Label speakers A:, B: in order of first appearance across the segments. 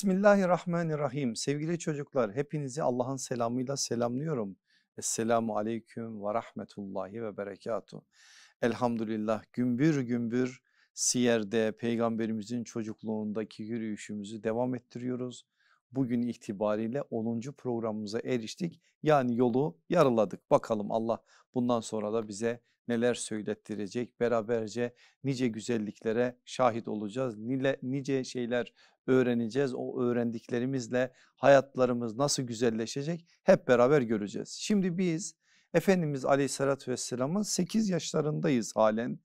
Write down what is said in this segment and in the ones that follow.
A: Bismillahirrahmanirrahim. Sevgili çocuklar hepinizi Allah'ın selamıyla selamlıyorum. Esselamu aleyküm ve rahmetullahi ve berekatuhu. Elhamdülillah gümbür gümbür Siyer'de peygamberimizin çocukluğundaki yürüyüşümüzü devam ettiriyoruz. Bugün itibariyle 10. programımıza eriştik. Yani yolu yarıladık. Bakalım Allah bundan sonra da bize neler söylettirecek. Beraberce nice güzelliklere şahit olacağız. nile Nice şeyler öğreneceğiz. O öğrendiklerimizle hayatlarımız nasıl güzelleşecek hep beraber göreceğiz. Şimdi biz Efendimiz aleyhissalatü vesselamın 8 yaşlarındayız halen.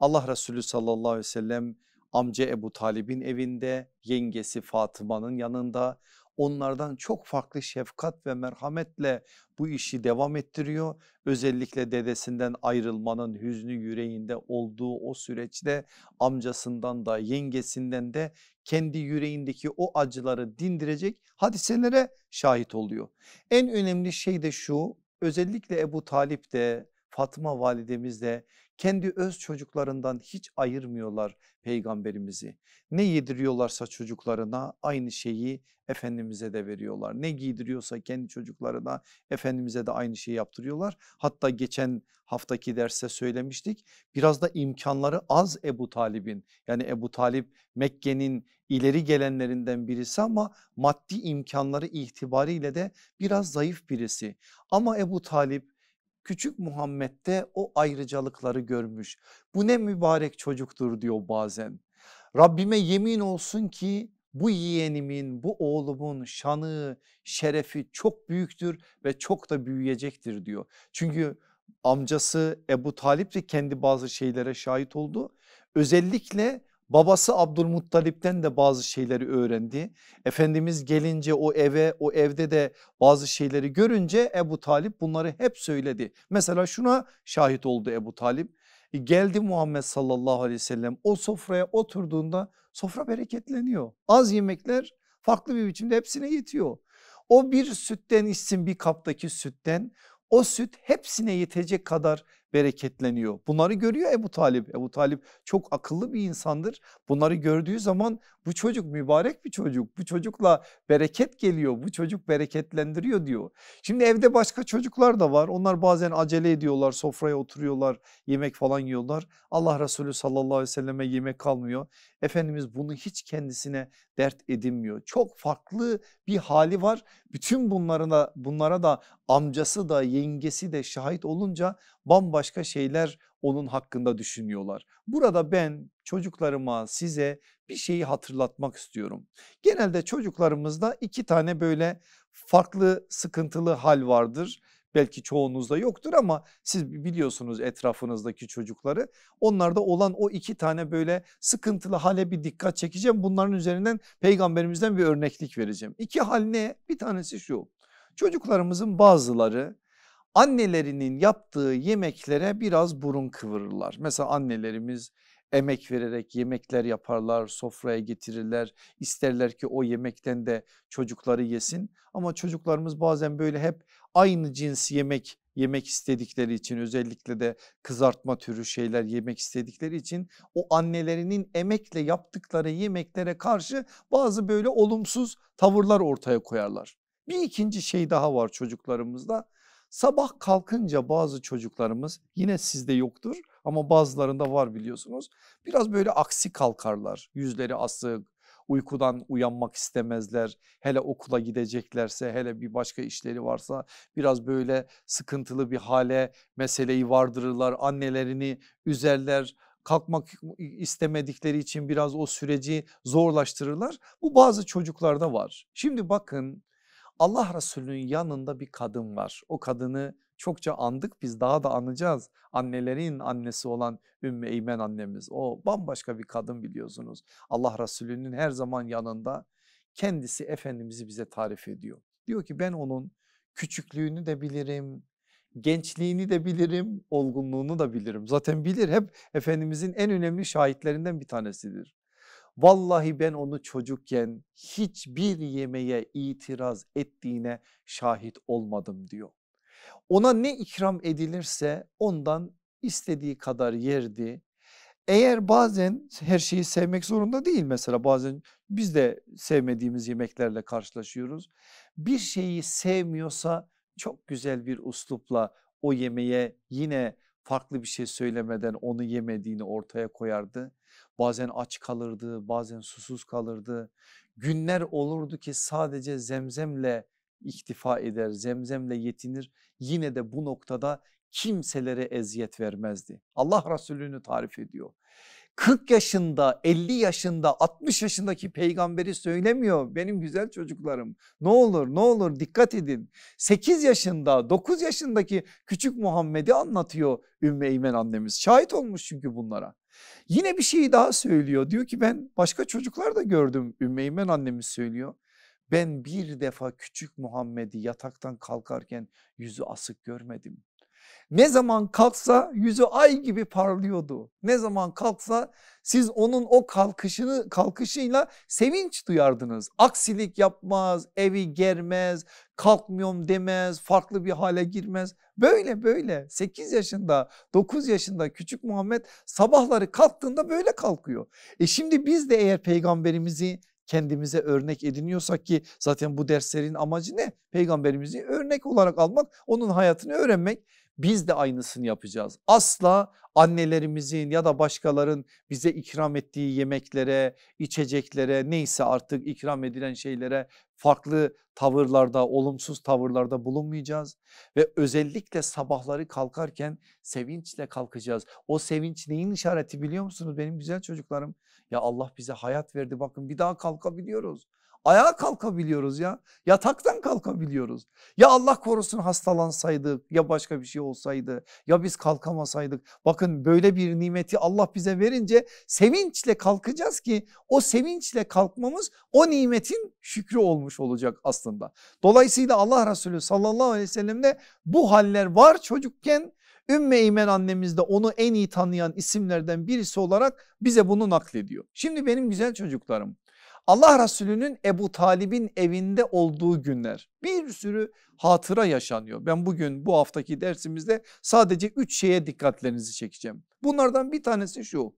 A: Allah Resulü sallallahu aleyhi ve sellem amca Ebu Talib'in evinde, yengesi Fatıma'nın yanında, onlardan çok farklı şefkat ve merhametle bu işi devam ettiriyor. Özellikle dedesinden ayrılmanın hüznü yüreğinde olduğu o süreçte amcasından da yengesinden de kendi yüreğindeki o acıları dindirecek hadiselere şahit oluyor. En önemli şey de şu özellikle Ebu Talip de Fatma validemiz de kendi öz çocuklarından hiç ayırmıyorlar peygamberimizi. Ne yediriyorlarsa çocuklarına aynı şeyi Efendimiz'e de veriyorlar. Ne giydiriyorsa kendi çocuklarına Efendimiz'e de aynı şeyi yaptırıyorlar. Hatta geçen haftaki derste söylemiştik biraz da imkanları az Ebu Talib'in yani Ebu Talib Mekke'nin ileri gelenlerinden birisi ama maddi imkanları itibariyle de biraz zayıf birisi. Ama Ebu Talip Küçük Muhammed'de o ayrıcalıkları görmüş. Bu ne mübarek çocuktur diyor bazen. Rabbime yemin olsun ki bu yeğenimin, bu oğlumun şanı, şerefi çok büyüktür ve çok da büyüyecektir diyor. Çünkü amcası Ebu Talip de kendi bazı şeylere şahit oldu. Özellikle Babası Abdülmuttalip'ten de bazı şeyleri öğrendi. Efendimiz gelince o eve o evde de bazı şeyleri görünce Ebu Talip bunları hep söyledi. Mesela şuna şahit oldu Ebu Talip. E, geldi Muhammed sallallahu aleyhi ve sellem o sofraya oturduğunda sofra bereketleniyor. Az yemekler farklı bir biçimde hepsine yetiyor. O bir sütten içsin bir kaptaki sütten o süt hepsine yetecek kadar bereketleniyor. Bunları görüyor Ebu Talip. Ebu Talip çok akıllı bir insandır. Bunları gördüğü zaman bu çocuk mübarek bir çocuk. Bu çocukla bereket geliyor. Bu çocuk bereketlendiriyor diyor. Şimdi evde başka çocuklar da var. Onlar bazen acele ediyorlar. Sofraya oturuyorlar. Yemek falan yiyorlar. Allah Resulü sallallahu aleyhi ve selleme yemek kalmıyor. Efendimiz bunu hiç kendisine dert edinmiyor. Çok farklı bir hali var. Bütün bunlara bunlara da amcası da yengesi de şahit olunca bambaşka şeyler onun hakkında düşünüyorlar. Burada ben çocuklarıma size bir şeyi hatırlatmak istiyorum. Genelde çocuklarımızda iki tane böyle farklı sıkıntılı hal vardır belki çoğunuzda yoktur ama siz biliyorsunuz etrafınızdaki çocukları. Onlarda olan o iki tane böyle sıkıntılı hale bir dikkat çekeceğim. Bunların üzerinden peygamberimizden bir örneklik vereceğim. İki hal ne? Bir tanesi şu çocuklarımızın bazıları annelerinin yaptığı yemeklere biraz burun kıvırırlar. Mesela annelerimiz emek vererek yemekler yaparlar, sofraya getirirler. İsterler ki o yemekten de çocukları yesin. Ama çocuklarımız bazen böyle hep aynı cins yemek yemek istedikleri için özellikle de kızartma türü şeyler yemek istedikleri için o annelerinin emekle yaptıkları yemeklere karşı bazı böyle olumsuz tavırlar ortaya koyarlar. Bir ikinci şey daha var çocuklarımızda Sabah kalkınca bazı çocuklarımız yine sizde yoktur ama bazılarında var biliyorsunuz. Biraz böyle aksi kalkarlar. Yüzleri asık, uykudan uyanmak istemezler. Hele okula gideceklerse, hele bir başka işleri varsa biraz böyle sıkıntılı bir hale meseleyi vardırırlar. Annelerini üzerler kalkmak istemedikleri için biraz o süreci zorlaştırırlar. Bu bazı çocuklarda var. Şimdi bakın Allah Resulü'nün yanında bir kadın var. O kadını çokça andık biz daha da anacağız. Annelerin annesi olan Ümmü Eymen annemiz o bambaşka bir kadın biliyorsunuz. Allah Resulü'nün her zaman yanında kendisi Efendimiz'i bize tarif ediyor. Diyor ki ben onun küçüklüğünü de bilirim, gençliğini de bilirim, olgunluğunu da bilirim. Zaten bilir hep Efendimizin en önemli şahitlerinden bir tanesidir. Vallahi ben onu çocukken hiçbir yemeğe itiraz ettiğine şahit olmadım diyor. Ona ne ikram edilirse ondan istediği kadar yerdi. Eğer bazen her şeyi sevmek zorunda değil mesela bazen biz de sevmediğimiz yemeklerle karşılaşıyoruz. Bir şeyi sevmiyorsa çok güzel bir uslupla o yemeğe yine farklı bir şey söylemeden onu yemediğini ortaya koyardı. Bazen aç kalırdı, bazen susuz kalırdı. Günler olurdu ki sadece zemzemle iktifa eder, zemzemle yetinir. Yine de bu noktada kimselere eziyet vermezdi. Allah Resulü'nü tarif ediyor. 40 yaşında 50 yaşında 60 yaşındaki peygamberi söylemiyor benim güzel çocuklarım ne olur ne olur dikkat edin 8 yaşında 9 yaşındaki küçük Muhammed'i anlatıyor Ümmü Eymen annemiz şahit olmuş çünkü bunlara. Yine bir şey daha söylüyor diyor ki ben başka çocuklar da gördüm Ümmü Eymen annemiz söylüyor. Ben bir defa küçük Muhammed'i yataktan kalkarken yüzü asık görmedim. Ne zaman kalksa yüzü ay gibi parlıyordu. Ne zaman kalksa siz onun o kalkışını kalkışıyla sevinç duyardınız. Aksilik yapmaz, evi germez, kalkmıyorum demez, farklı bir hale girmez. Böyle böyle 8 yaşında 9 yaşında küçük Muhammed sabahları kalktığında böyle kalkıyor. E şimdi biz de eğer peygamberimizi kendimize örnek ediniyorsak ki zaten bu derslerin amacı ne? Peygamberimizi örnek olarak almak, onun hayatını öğrenmek biz de aynısını yapacağız. Asla annelerimizin ya da başkaların bize ikram ettiği yemeklere, içeceklere neyse artık ikram edilen şeylere farklı tavırlarda, olumsuz tavırlarda bulunmayacağız ve özellikle sabahları kalkarken sevinçle kalkacağız. O sevinç neyin işareti biliyor musunuz benim güzel çocuklarım? Ya Allah bize hayat verdi bakın bir daha kalkabiliyoruz. Ayağa kalkabiliyoruz ya yataktan kalkabiliyoruz. Ya Allah korusun hastalansaydık ya başka bir şey olsaydı ya biz kalkamasaydık. Bakın böyle bir nimeti Allah bize verince sevinçle kalkacağız ki o sevinçle kalkmamız o nimetin şükrü olmuş olacak aslında. Dolayısıyla Allah Resulü sallallahu aleyhi ve sellem'de bu haller var çocukken Ümmü Eymen annemiz de onu en iyi tanıyan isimlerden birisi olarak bize bunu naklediyor. Şimdi benim güzel çocuklarım Allah Resulü'nün Ebu Talib'in evinde olduğu günler bir sürü hatıra yaşanıyor. Ben bugün bu haftaki dersimizde sadece üç şeye dikkatlerinizi çekeceğim. Bunlardan bir tanesi şu.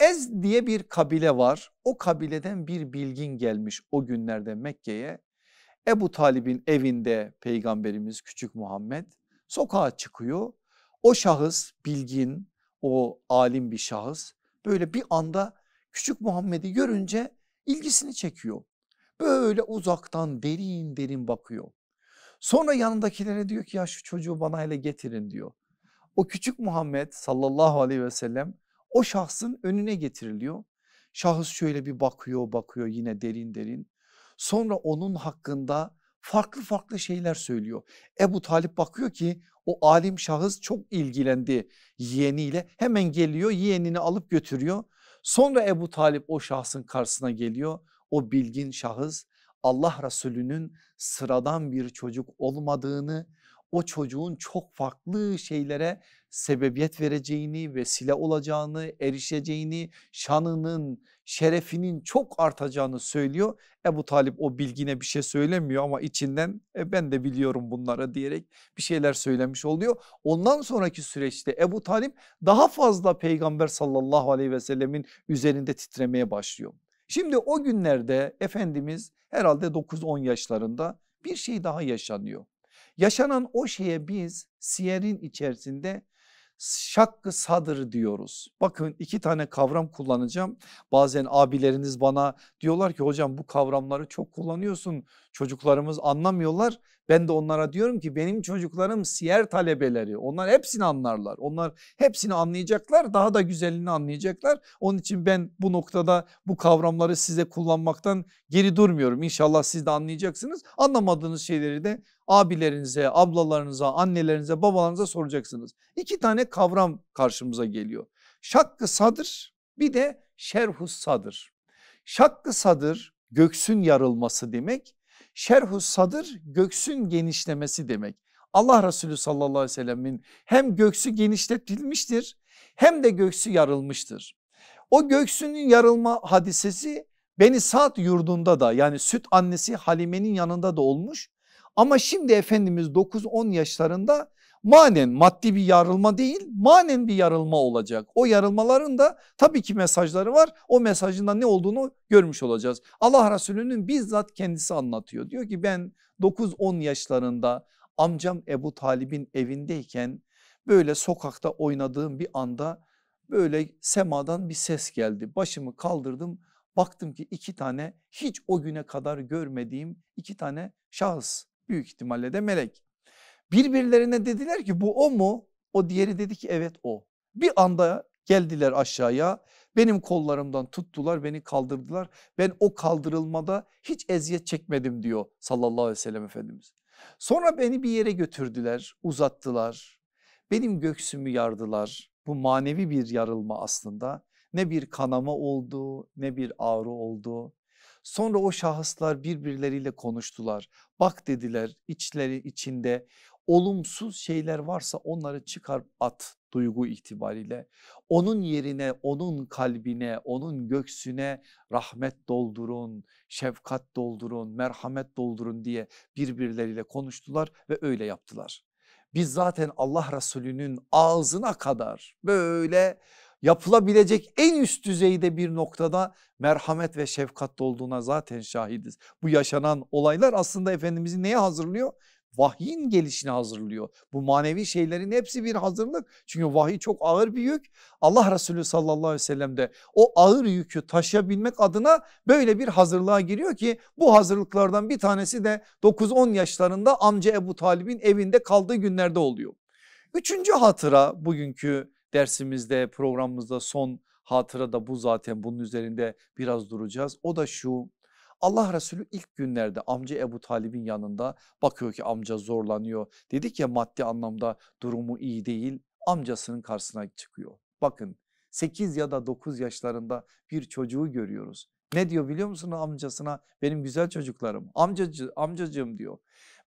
A: Ez diye bir kabile var. O kabileden bir bilgin gelmiş o günlerde Mekke'ye. Ebu Talib'in evinde peygamberimiz küçük Muhammed sokağa çıkıyor. O şahıs bilgin o alim bir şahıs böyle bir anda küçük Muhammed'i görünce ilgisini çekiyor. Böyle uzaktan derin derin bakıyor. Sonra yanındakilere diyor ki ya şu çocuğu bana hele getirin diyor. O küçük Muhammed sallallahu aleyhi ve sellem o şahsın önüne getiriliyor. Şahıs şöyle bir bakıyor bakıyor yine derin derin. Sonra onun hakkında farklı farklı şeyler söylüyor. Ebu Talip bakıyor ki o alim şahıs çok ilgilendi yeğeniyle hemen geliyor yeğenini alıp götürüyor. Sonra Ebu Talip o şahsın karşısına geliyor. O bilgin şahıs Allah Resulü'nün sıradan bir çocuk olmadığını, o çocuğun çok farklı şeylere sebebiyet vereceğini, vesile olacağını, erişeceğini, şanının, şerefinin çok artacağını söylüyor. Ebu Talip o bilgine bir şey söylemiyor ama içinden e, ben de biliyorum bunları diyerek bir şeyler söylemiş oluyor. Ondan sonraki süreçte Ebu Talip daha fazla peygamber sallallahu aleyhi ve sellemin üzerinde titremeye başlıyor. Şimdi o günlerde Efendimiz herhalde 9-10 yaşlarında bir şey daha yaşanıyor. Yaşanan o şeye biz siyerin içerisinde şakkı sadır diyoruz. Bakın iki tane kavram kullanacağım. Bazen abileriniz bana diyorlar ki hocam bu kavramları çok kullanıyorsun. Çocuklarımız anlamıyorlar. Ben de onlara diyorum ki benim çocuklarım siyer talebeleri. Onlar hepsini anlarlar. Onlar hepsini anlayacaklar. Daha da güzelliğini anlayacaklar. Onun için ben bu noktada bu kavramları size kullanmaktan geri durmuyorum. İnşallah siz de anlayacaksınız. Anlamadığınız şeyleri de abilerinize, ablalarınıza, annelerinize, babalarınıza soracaksınız. İki tane kavram karşımıza geliyor. Şakkı sadır bir de şerhus sadır. Şakkı sadır göksün yarılması demek. Şerhus sadır göksün genişlemesi demek. Allah Resulü sallallahu aleyhi ve sellemin hem göksü genişletilmiştir hem de göksü yarılmıştır. O göksünün yarılma hadisesi Beni Saat yurdunda da yani süt annesi Halime'nin yanında da olmuş ama şimdi Efendimiz 9-10 yaşlarında manen maddi bir yarılma değil manen bir yarılma olacak. O yarılmaların da tabii ki mesajları var o mesajında ne olduğunu görmüş olacağız. Allah Resulü'nün bizzat kendisi anlatıyor diyor ki ben 9-10 yaşlarında amcam Ebu Talib'in evindeyken böyle sokakta oynadığım bir anda böyle semadan bir ses geldi başımı kaldırdım baktım ki iki tane hiç o güne kadar görmediğim iki tane şahıs Büyük ihtimalle de melek. Birbirlerine dediler ki bu o mu? O diğeri dedi ki evet o. Bir anda geldiler aşağıya benim kollarımdan tuttular beni kaldırdılar. Ben o kaldırılmada hiç eziyet çekmedim diyor sallallahu aleyhi ve sellem Efendimiz. Sonra beni bir yere götürdüler uzattılar benim göksümü yardılar bu manevi bir yarılma aslında ne bir kanama oldu ne bir ağrı oldu Sonra o şahıslar birbirleriyle konuştular. Bak dediler içleri içinde olumsuz şeyler varsa onları çıkar at duygu itibariyle. Onun yerine onun kalbine onun göksüne rahmet doldurun, şefkat doldurun, merhamet doldurun diye birbirleriyle konuştular ve öyle yaptılar. Biz zaten Allah Resulü'nün ağzına kadar böyle yapılabilecek en üst düzeyde bir noktada merhamet ve şefkatli olduğuna zaten şahidiz. Bu yaşanan olaylar aslında Efendimiz'i neye hazırlıyor? Vahyin gelişini hazırlıyor. Bu manevi şeylerin hepsi bir hazırlık. Çünkü vahiy çok ağır bir yük. Allah Resulü sallallahu aleyhi ve sellem de o ağır yükü taşıyabilmek adına böyle bir hazırlığa giriyor ki bu hazırlıklardan bir tanesi de 9-10 yaşlarında amca Ebu Talib'in evinde kaldığı günlerde oluyor. Üçüncü hatıra bugünkü dersimizde programımızda son hatıra da bu zaten bunun üzerinde biraz duracağız. O da şu Allah Resulü ilk günlerde amca Ebu Talib'in yanında bakıyor ki amca zorlanıyor. Dedik ya maddi anlamda durumu iyi değil amcasının karşısına çıkıyor. Bakın 8 ya da 9 yaşlarında bir çocuğu görüyoruz. Ne diyor biliyor musun amcasına benim güzel çocuklarım amcacı, amcacığım diyor.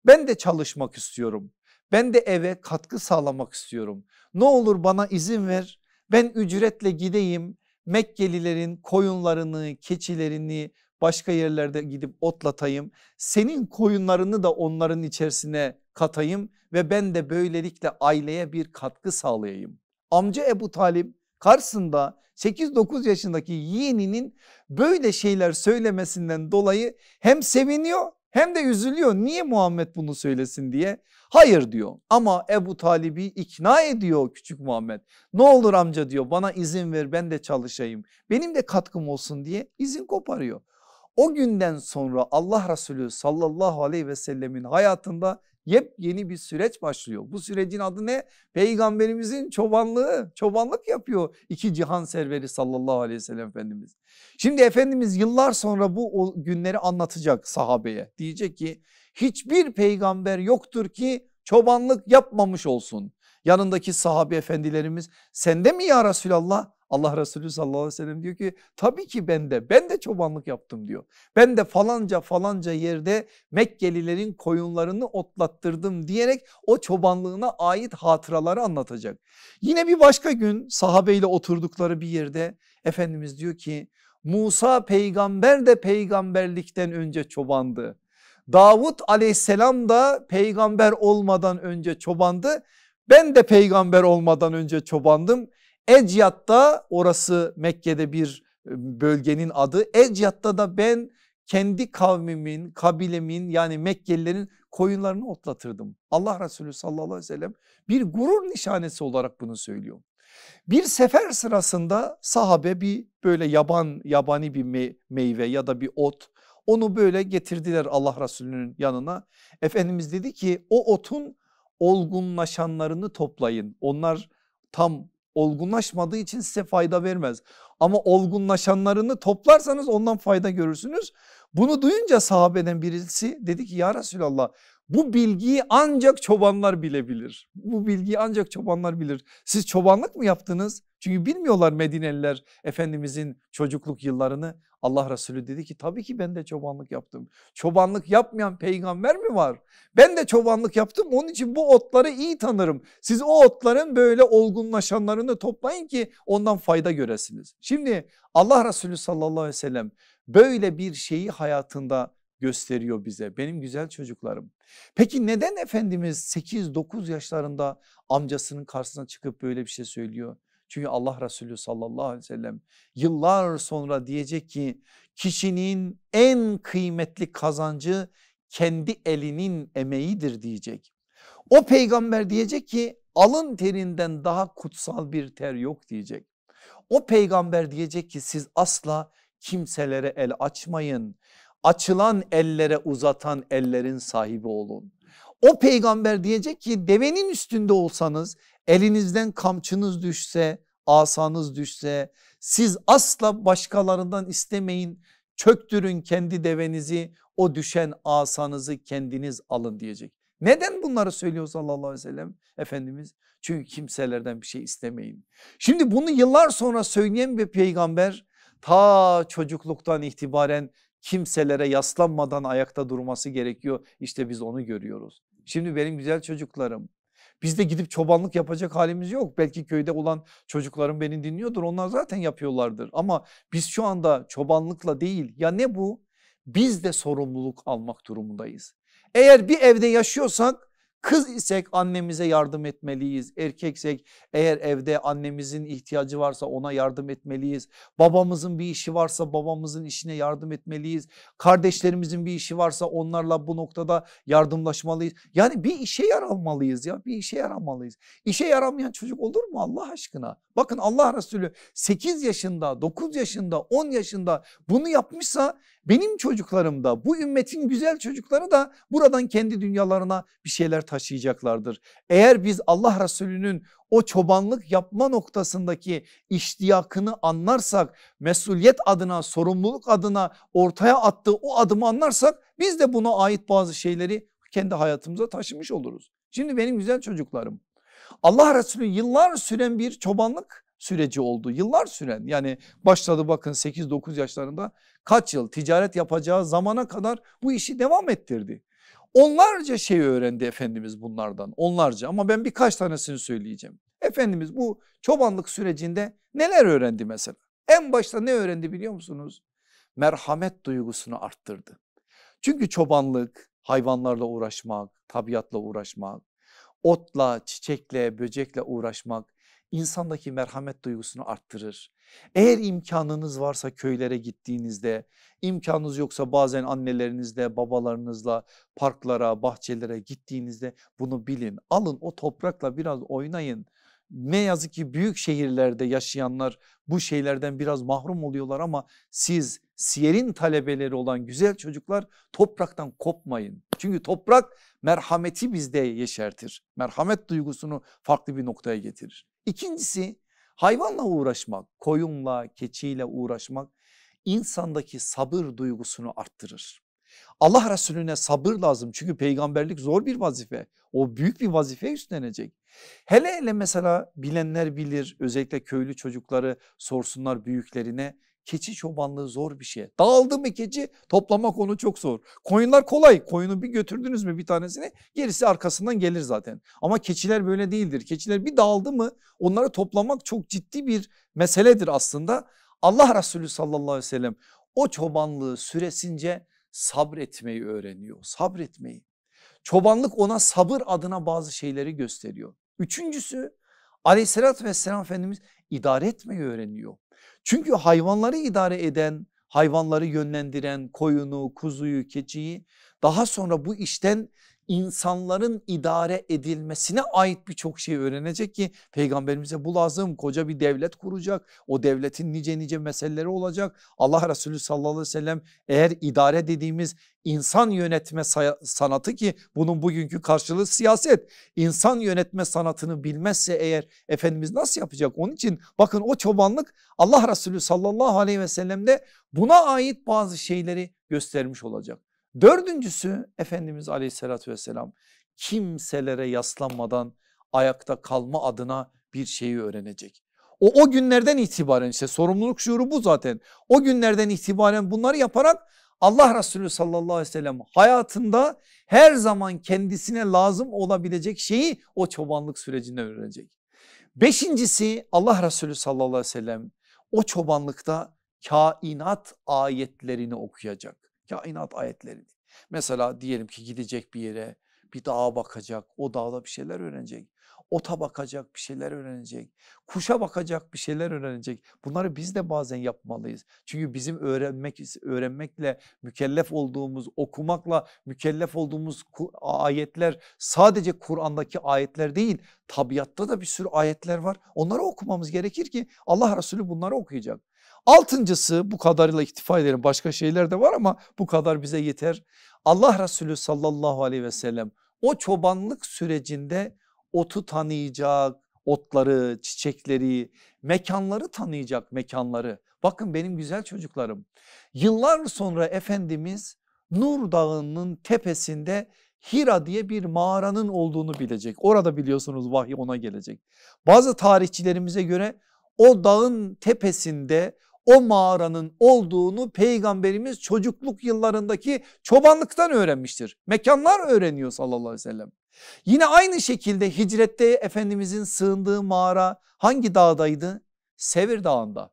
A: Ben de çalışmak istiyorum ben de eve katkı sağlamak istiyorum. Ne olur bana izin ver ben ücretle gideyim Mekkelilerin koyunlarını keçilerini başka yerlerde gidip otlatayım. Senin koyunlarını da onların içerisine katayım ve ben de böylelikle aileye bir katkı sağlayayım. Amca Ebu Talip karşısında 8-9 yaşındaki yeğeninin böyle şeyler söylemesinden dolayı hem seviniyor hem de üzülüyor niye Muhammed bunu söylesin diye. Hayır diyor ama Ebu Talib'i ikna ediyor küçük Muhammed. Ne olur amca diyor bana izin ver ben de çalışayım. Benim de katkım olsun diye izin koparıyor. O günden sonra Allah Resulü sallallahu aleyhi ve sellemin hayatında yepyeni bir süreç başlıyor. Bu sürecin adı ne? Peygamberimizin çobanlığı, çobanlık yapıyor iki cihan serveri sallallahu aleyhi ve sellem Efendimiz. Şimdi Efendimiz yıllar sonra bu o günleri anlatacak sahabeye. Diyecek ki hiçbir peygamber yoktur ki çobanlık yapmamış olsun. Yanındaki sahabe efendilerimiz sende mi ya Resulallah? Allah Resulü sallallahu aleyhi ve sellem diyor ki tabii ki ben de ben de çobanlık yaptım diyor. Ben de falanca falanca yerde Mekkelilerin koyunlarını otlattırdım diyerek o çobanlığına ait hatıraları anlatacak. Yine bir başka gün sahabeyle oturdukları bir yerde Efendimiz diyor ki Musa peygamber de peygamberlikten önce çobandı. Davut aleyhisselam da peygamber olmadan önce çobandı. Ben de peygamber olmadan önce çobandım. Ecyat'ta orası Mekke'de bir e, bölgenin adı. Ecyat'ta da ben kendi kavmimin, kabilemin yani Mekkelilerin koyunlarını otlatırdım. Allah Resulü sallallahu aleyhi ve sellem bir gurur nişanesi olarak bunu söylüyor. Bir sefer sırasında sahabe bir böyle yaban yabani bir meyve ya da bir ot onu böyle getirdiler Allah Resulü'nün yanına. Efendimiz dedi ki o otun olgunlaşanlarını toplayın. Onlar tam olgunlaşmadığı için size fayda vermez. Ama olgunlaşanlarını toplarsanız ondan fayda görürsünüz. Bunu duyunca sahabeden birisi dedi ki ya Resulallah bu bilgiyi ancak çobanlar bilebilir. Bu bilgiyi ancak çobanlar bilir. Siz çobanlık mı yaptınız? Çünkü bilmiyorlar Medineliler Efendimizin çocukluk yıllarını. Allah Resulü dedi ki tabii ki ben de çobanlık yaptım. Çobanlık yapmayan peygamber mi var? Ben de çobanlık yaptım onun için bu otları iyi tanırım. Siz o otların böyle olgunlaşanlarını toplayın ki ondan fayda göresiniz. Şimdi Allah Resulü sallallahu aleyhi ve sellem böyle bir şeyi hayatında gösteriyor bize benim güzel çocuklarım. Peki neden Efendimiz 8-9 yaşlarında amcasının karşısına çıkıp böyle bir şey söylüyor? Çünkü Allah Resulü sallallahu aleyhi ve sellem yıllar sonra diyecek ki kişinin en kıymetli kazancı kendi elinin emeğidir diyecek. O peygamber diyecek ki alın terinden daha kutsal bir ter yok diyecek. O peygamber diyecek ki siz asla kimselere el açmayın açılan ellere uzatan ellerin sahibi olun. O peygamber diyecek ki devenin üstünde olsanız elinizden kamçınız düşse asanız düşse siz asla başkalarından istemeyin çöktürün kendi devenizi o düşen asanızı kendiniz alın diyecek. Neden bunları söylüyor sallallahu aleyhi ve sellem Efendimiz? Çünkü kimselerden bir şey istemeyin. Şimdi bunu yıllar sonra söyleyen bir peygamber ta çocukluktan itibaren kimselere yaslanmadan ayakta durması gerekiyor. İşte biz onu görüyoruz. Şimdi benim güzel çocuklarım biz de gidip çobanlık yapacak halimiz yok. Belki köyde olan çocuklarım beni dinliyordur onlar zaten yapıyorlardır. Ama biz şu anda çobanlıkla değil ya ne bu? Biz de sorumluluk almak durumundayız. Eğer bir evde yaşıyorsak Kız isek annemize yardım etmeliyiz. Erkeksek eğer evde annemizin ihtiyacı varsa ona yardım etmeliyiz. Babamızın bir işi varsa babamızın işine yardım etmeliyiz. Kardeşlerimizin bir işi varsa onlarla bu noktada yardımlaşmalıyız. Yani bir işe yaramalıyız ya bir işe yaramalıyız. İşe yaramayan çocuk olur mu Allah aşkına? Bakın Allah Resulü 8 yaşında 9 yaşında 10 yaşında bunu yapmışsa benim çocuklarım da bu ümmetin güzel çocukları da buradan kendi dünyalarına bir şeyler taşıyacaklardır. Eğer biz Allah Resulü'nün o çobanlık yapma noktasındaki iştiyakını anlarsak mesuliyet adına sorumluluk adına ortaya attığı o adımı anlarsak biz de buna ait bazı şeyleri kendi hayatımıza taşımış oluruz. Şimdi benim güzel çocuklarım Allah Resulü yıllar süren bir çobanlık süreci oldu. Yıllar süren yani başladı bakın 8-9 yaşlarında kaç yıl ticaret yapacağı zamana kadar bu işi devam ettirdi. Onlarca şey öğrendi Efendimiz bunlardan onlarca ama ben birkaç tanesini söyleyeceğim. Efendimiz bu çobanlık sürecinde neler öğrendi mesela? En başta ne öğrendi biliyor musunuz? Merhamet duygusunu arttırdı. Çünkü çobanlık, hayvanlarla uğraşmak, tabiatla uğraşmak, otla, çiçekle, böcekle uğraşmak insandaki merhamet duygusunu arttırır. Eğer imkanınız varsa köylere gittiğinizde imkanınız yoksa bazen annelerinizle babalarınızla parklara bahçelere gittiğinizde bunu bilin. Alın o toprakla biraz oynayın. Ne yazık ki büyük şehirlerde yaşayanlar bu şeylerden biraz mahrum oluyorlar ama siz siyerin talebeleri olan güzel çocuklar topraktan kopmayın. Çünkü toprak merhameti bizde yeşertir. Merhamet duygusunu farklı bir noktaya getirir. İkincisi Hayvanla uğraşmak, koyunla, keçiyle uğraşmak insandaki sabır duygusunu arttırır. Allah Resulüne sabır lazım çünkü peygamberlik zor bir vazife. O büyük bir vazife üstlenecek. Hele hele mesela bilenler bilir özellikle köylü çocukları sorsunlar büyüklerine Keçi çobanlığı zor bir şey. Dağıldı mı keçi toplamak onu çok zor. Koyunlar kolay. Koyunu bir götürdünüz mü bir tanesini gerisi arkasından gelir zaten. Ama keçiler böyle değildir. Keçiler bir dağıldı mı onları toplamak çok ciddi bir meseledir aslında. Allah Resulü sallallahu aleyhi ve sellem o çobanlığı süresince sabretmeyi öğreniyor. Sabretmeyi. Çobanlık ona sabır adına bazı şeyleri gösteriyor. Üçüncüsü aleyhissalatü vesselam Efendimiz idare etmeyi öğreniyor. Çünkü hayvanları idare eden, hayvanları yönlendiren koyunu, kuzuyu, keçiyi daha sonra bu işten insanların idare edilmesine ait birçok şey öğrenecek ki peygamberimize bu lazım koca bir devlet kuracak o devletin nice nice meseleleri olacak Allah Resulü sallallahu aleyhi ve sellem eğer idare dediğimiz insan yönetme sanatı ki bunun bugünkü karşılığı siyaset insan yönetme sanatını bilmezse eğer Efendimiz nasıl yapacak onun için bakın o çobanlık Allah Resulü sallallahu aleyhi ve sellemde buna ait bazı şeyleri göstermiş olacak. Dördüncüsü Efendimiz aleyhissalatü vesselam kimselere yaslanmadan ayakta kalma adına bir şeyi öğrenecek. O, o günlerden itibaren işte sorumluluk şuuru bu zaten. O günlerden itibaren bunları yaparak Allah Resulü sallallahu aleyhi ve sellem hayatında her zaman kendisine lazım olabilecek şeyi o çobanlık sürecinde öğrenecek. Beşincisi Allah Resulü sallallahu aleyhi ve sellem o çobanlıkta kainat ayetlerini okuyacak kainat ayetlerini. Mesela diyelim ki gidecek bir yere bir dağa bakacak, o dağda bir şeyler öğrenecek. Ota bakacak bir şeyler öğrenecek, kuşa bakacak bir şeyler öğrenecek. Bunları biz de bazen yapmalıyız. Çünkü bizim öğrenmek, öğrenmekle mükellef olduğumuz, okumakla mükellef olduğumuz ayetler sadece Kur'an'daki ayetler değil. Tabiatta da bir sürü ayetler var. Onları okumamız gerekir ki Allah Resulü bunları okuyacak. Altıncısı bu kadarıyla iktifa edelim başka şeyler de var ama bu kadar bize yeter. Allah Resulü sallallahu aleyhi ve sellem o çobanlık sürecinde otu tanıyacak, otları, çiçekleri, mekanları tanıyacak mekanları. Bakın benim güzel çocuklarım yıllar sonra Efendimiz Nur Dağı'nın tepesinde Hira diye bir mağaranın olduğunu bilecek. Orada biliyorsunuz vahiy ona gelecek. Bazı tarihçilerimize göre o dağın tepesinde o mağaranın olduğunu peygamberimiz çocukluk yıllarındaki çobanlıktan öğrenmiştir. Mekanlar öğreniyor sallallahu aleyhi ve sellem. Yine aynı şekilde hicrette Efendimizin sığındığı mağara hangi dağdaydı? Sevir dağında.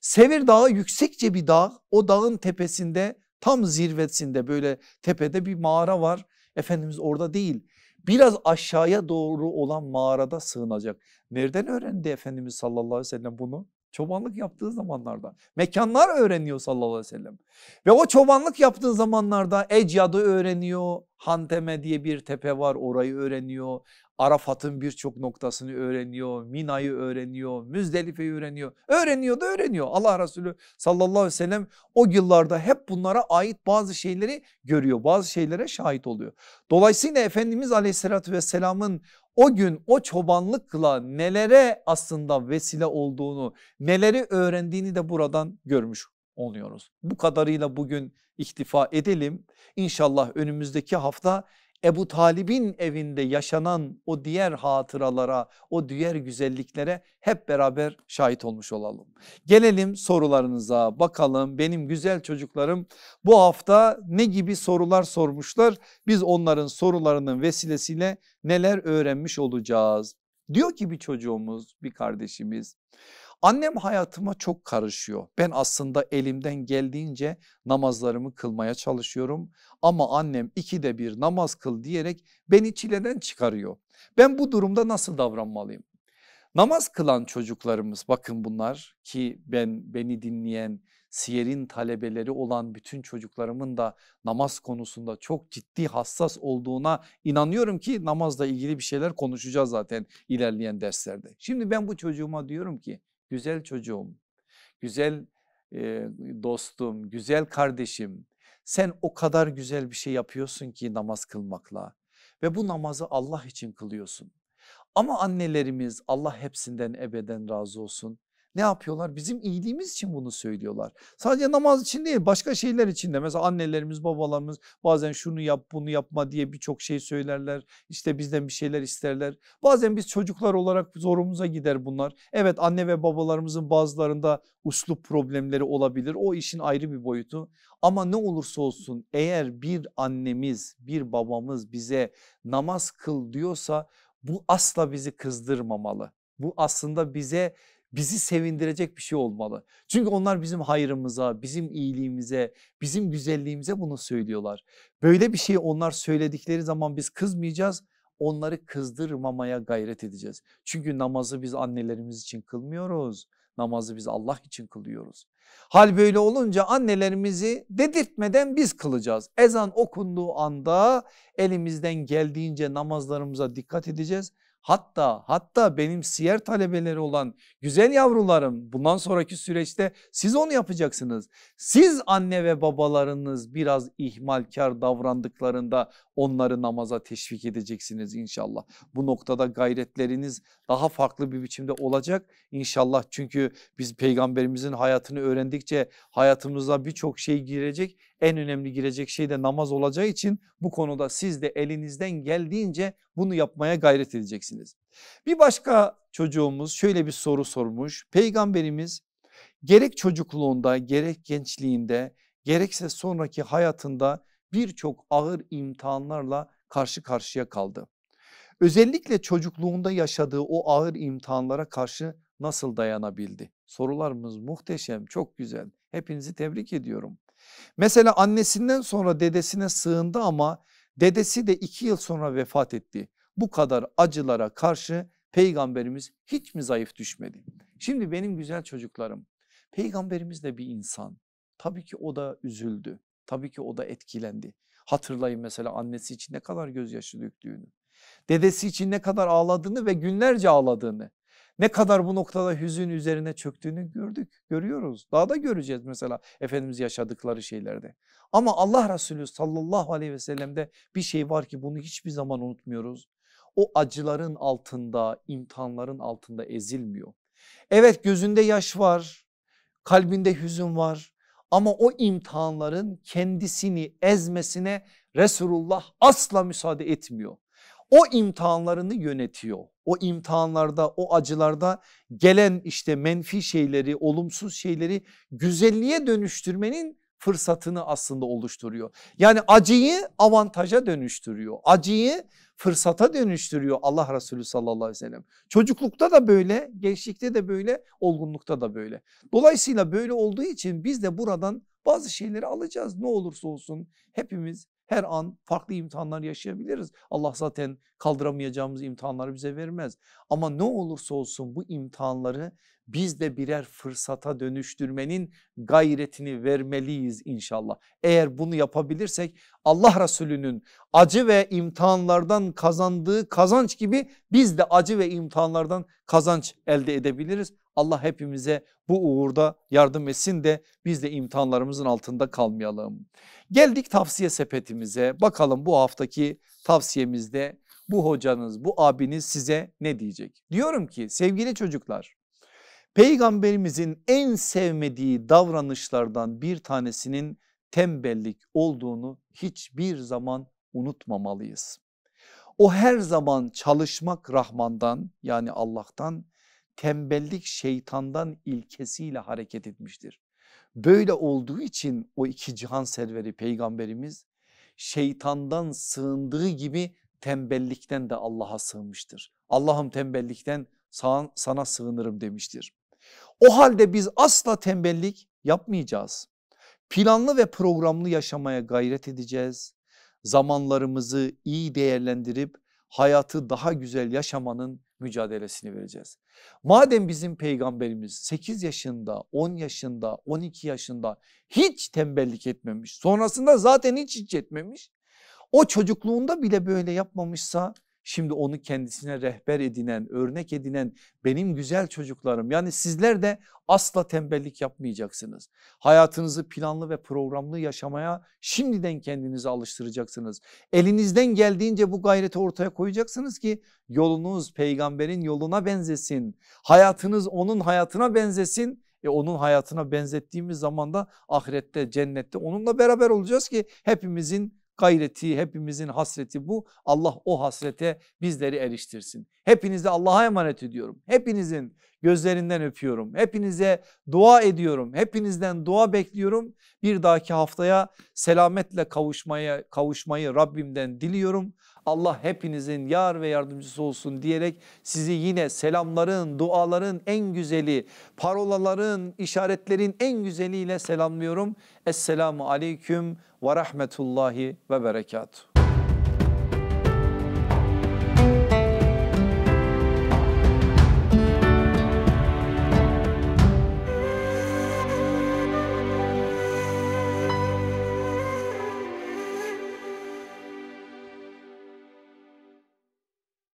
A: Sevir dağı yüksekçe bir dağ o dağın tepesinde tam zirvesinde böyle tepede bir mağara var. Efendimiz orada değil biraz aşağıya doğru olan mağarada sığınacak. Nereden öğrendi Efendimiz sallallahu aleyhi ve sellem bunu? Çobanlık yaptığı zamanlarda mekanlar öğreniyor sallallahu aleyhi ve sellem. Ve o çobanlık yaptığı zamanlarda Ecyad'ı öğreniyor. Hanteme diye bir tepe var orayı öğreniyor. Arafat'ın birçok noktasını öğreniyor, Mina'yı öğreniyor, Müzdelife'yi öğreniyor. Öğreniyor da öğreniyor. Allah Resulü sallallahu aleyhi ve sellem o yıllarda hep bunlara ait bazı şeyleri görüyor, bazı şeylere şahit oluyor. Dolayısıyla Efendimiz aleyhissalatü vesselamın o gün o çobanlıkla nelere aslında vesile olduğunu, neleri öğrendiğini de buradan görmüş oluyoruz. Bu kadarıyla bugün iktifa edelim. İnşallah önümüzdeki hafta Ebu Talib'in evinde yaşanan o diğer hatıralara o diğer güzelliklere hep beraber şahit olmuş olalım. Gelelim sorularınıza bakalım benim güzel çocuklarım bu hafta ne gibi sorular sormuşlar biz onların sorularının vesilesiyle neler öğrenmiş olacağız. Diyor ki bir çocuğumuz bir kardeşimiz Annem hayatıma çok karışıyor. Ben aslında elimden geldiğince namazlarımı kılmaya çalışıyorum ama annem ikide bir namaz kıl diyerek beni çileden çıkarıyor. Ben bu durumda nasıl davranmalıyım? Namaz kılan çocuklarımız bakın bunlar ki ben beni dinleyen siyerin talebeleri olan bütün çocuklarımın da namaz konusunda çok ciddi hassas olduğuna inanıyorum ki namazla ilgili bir şeyler konuşacağız zaten ilerleyen derslerde. Şimdi ben bu çocuğuma diyorum ki güzel çocuğum, güzel e, dostum, güzel kardeşim sen o kadar güzel bir şey yapıyorsun ki namaz kılmakla ve bu namazı Allah için kılıyorsun. Ama annelerimiz Allah hepsinden ebeden razı olsun ne yapıyorlar? Bizim iyiliğimiz için bunu söylüyorlar. Sadece namaz için değil başka şeyler için de mesela annelerimiz babalarımız bazen şunu yap bunu yapma diye birçok şey söylerler. İşte bizden bir şeyler isterler. Bazen biz çocuklar olarak zorumuza gider bunlar. Evet anne ve babalarımızın bazılarında uslup problemleri olabilir. O işin ayrı bir boyutu. Ama ne olursa olsun eğer bir annemiz bir babamız bize namaz kıl diyorsa bu asla bizi kızdırmamalı. Bu aslında bize bizi sevindirecek bir şey olmalı. Çünkü onlar bizim hayrımıza, bizim iyiliğimize, bizim güzelliğimize bunu söylüyorlar. Böyle bir şeyi onlar söyledikleri zaman biz kızmayacağız. Onları kızdırmamaya gayret edeceğiz. Çünkü namazı biz annelerimiz için kılmıyoruz. Namazı biz Allah için kılıyoruz. Hal böyle olunca annelerimizi dedirtmeden biz kılacağız. Ezan okunduğu anda elimizden geldiğince namazlarımıza dikkat edeceğiz Hatta hatta benim siyer talebeleri olan güzel yavrularım bundan sonraki süreçte siz onu yapacaksınız. Siz anne ve babalarınız biraz ihmalkar davrandıklarında onları namaza teşvik edeceksiniz inşallah. Bu noktada gayretleriniz daha farklı bir biçimde olacak inşallah. Çünkü biz peygamberimizin hayatını öğrendikçe hayatımıza birçok şey girecek en önemli girecek şey de namaz olacağı için bu konuda siz de elinizden geldiğince bunu yapmaya gayret edeceksiniz. Bir başka çocuğumuz şöyle bir soru sormuş. Peygamberimiz gerek çocukluğunda gerek gençliğinde gerekse sonraki hayatında birçok ağır imtihanlarla karşı karşıya kaldı. Özellikle çocukluğunda yaşadığı o ağır imtihanlara karşı nasıl dayanabildi? Sorularımız muhteşem, çok güzel. Hepinizi tebrik ediyorum. Mesela annesinden sonra dedesine sığındı ama dedesi de iki yıl sonra vefat etti. Bu kadar acılara karşı peygamberimiz hiç mi zayıf düşmedi? Şimdi benim güzel çocuklarım peygamberimiz de bir insan. Tabii ki o da üzüldü. Tabii ki o da etkilendi. Hatırlayın mesela annesi için ne kadar gözyaşı döktüğünü. Dedesi için ne kadar ağladığını ve günlerce ağladığını ne kadar bu noktada hüzün üzerine çöktüğünü gördük, görüyoruz. Daha da göreceğiz mesela Efendimiz yaşadıkları şeylerde. Ama Allah Resulü sallallahu aleyhi ve sellemde bir şey var ki bunu hiçbir zaman unutmuyoruz. O acıların altında, imtihanların altında ezilmiyor. Evet gözünde yaş var, kalbinde hüzün var ama o imtihanların kendisini ezmesine Resulullah asla müsaade etmiyor o imtihanlarını yönetiyor. O imtihanlarda o acılarda gelen işte menfi şeyleri olumsuz şeyleri güzelliğe dönüştürmenin fırsatını aslında oluşturuyor. Yani acıyı avantaja dönüştürüyor. Acıyı fırsata dönüştürüyor Allah Resulü sallallahu aleyhi ve sellem. Çocuklukta da böyle, gençlikte de böyle, olgunlukta da böyle. Dolayısıyla böyle olduğu için biz de buradan bazı şeyleri alacağız ne olursa olsun hepimiz her an farklı imtihanlar yaşayabiliriz. Allah zaten kaldıramayacağımız imtihanları bize vermez. Ama ne olursa olsun bu imtihanları biz de birer fırsata dönüştürmenin gayretini vermeliyiz inşallah. Eğer bunu yapabilirsek Allah Resulü'nün acı ve imtihanlardan kazandığı kazanç gibi biz de acı ve imtihanlardan kazanç elde edebiliriz. Allah hepimize bu uğurda yardım etsin de biz de imtihanlarımızın altında kalmayalım. Geldik tavsiye sepetimize bakalım bu haftaki tavsiyemizde bu hocanız bu abiniz size ne diyecek? Diyorum ki sevgili çocuklar peygamberimizin en sevmediği davranışlardan bir tanesinin tembellik olduğunu hiçbir zaman unutmamalıyız. O her zaman çalışmak Rahman'dan yani Allah'tan tembellik şeytandan ilkesiyle hareket etmiştir. Böyle olduğu için o iki cihan serveri peygamberimiz şeytandan sığındığı gibi tembellikten de Allah'a sığınmıştır. Allah'ım tembellikten sana sığınırım demiştir. O halde biz asla tembellik yapmayacağız. Planlı ve programlı yaşamaya gayret edeceğiz. Zamanlarımızı iyi değerlendirip hayatı daha güzel yaşamanın mücadelesini vereceğiz. Madem bizim peygamberimiz 8 yaşında, 10 yaşında, 12 yaşında hiç tembellik etmemiş, sonrasında zaten hiç hiç etmemiş. O çocukluğunda bile böyle yapmamışsa Şimdi onu kendisine rehber edinen, örnek edinen benim güzel çocuklarım. Yani sizler de asla tembellik yapmayacaksınız. Hayatınızı planlı ve programlı yaşamaya şimdiden kendinizi alıştıracaksınız. Elinizden geldiğince bu gayreti ortaya koyacaksınız ki yolunuz peygamberin yoluna benzesin. Hayatınız onun hayatına benzesin. E onun hayatına benzettiğimiz zaman da ahirette cennette onunla beraber olacağız ki hepimizin gayreti hepimizin hasreti bu. Allah o hasrete bizleri eriştirsin. Hepinizi Allah'a emanet ediyorum. Hepinizin gözlerinden öpüyorum. Hepinize dua ediyorum. Hepinizden dua bekliyorum. Bir dahaki haftaya selametle kavuşmaya kavuşmayı Rabbimden diliyorum. Allah hepinizin yar ve yardımcısı olsun diyerek sizi yine selamların, duaların en güzeli, parolaların, işaretlerin en güzeliyle selamlıyorum. Esselamu aleyküm ve rahmetullahi ve berekatuhu.